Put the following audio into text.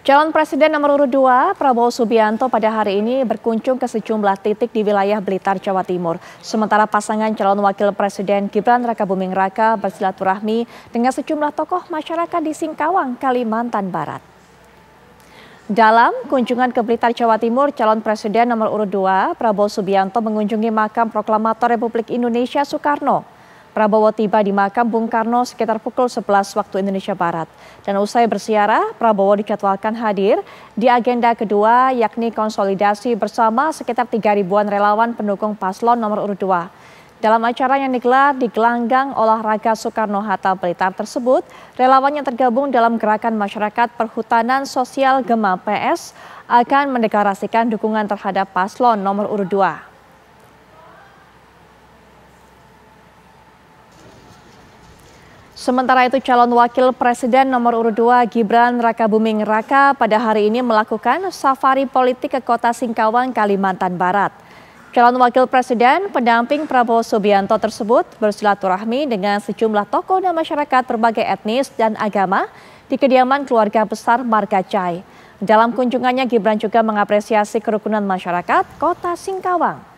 Calon Presiden nomor urut 2 Prabowo Subianto pada hari ini berkunjung ke sejumlah titik di wilayah Blitar, Jawa Timur. Sementara pasangan calon wakil Presiden Gibran Raka Buming Raka bersilaturahmi dengan sejumlah tokoh masyarakat di Singkawang, Kalimantan Barat. Dalam kunjungan ke Blitar, Jawa Timur, calon Presiden nomor urut 2 Prabowo Subianto mengunjungi makam proklamator Republik Indonesia Soekarno. Prabowo tiba di makam Bung Karno sekitar pukul 11 waktu Indonesia Barat. Dan usai bersiarah, Prabowo dijadwalkan hadir di agenda kedua yakni konsolidasi bersama sekitar 3 ribuan relawan pendukung paslon nomor urut 2. Dalam acara yang digelar di gelanggang olahraga Soekarno-Hatta Blitar tersebut, relawan yang tergabung dalam gerakan masyarakat perhutanan sosial Gema PS akan mendeklarasikan dukungan terhadap paslon nomor urut 2. Sementara itu calon wakil presiden nomor urut 2 Gibran Raka Buming Raka pada hari ini melakukan safari politik ke kota Singkawang, Kalimantan Barat. Calon wakil presiden pendamping Prabowo Subianto tersebut bersilaturahmi dengan sejumlah tokoh dan masyarakat berbagai etnis dan agama di kediaman keluarga besar Marga Cai. Dalam kunjungannya Gibran juga mengapresiasi kerukunan masyarakat kota Singkawang.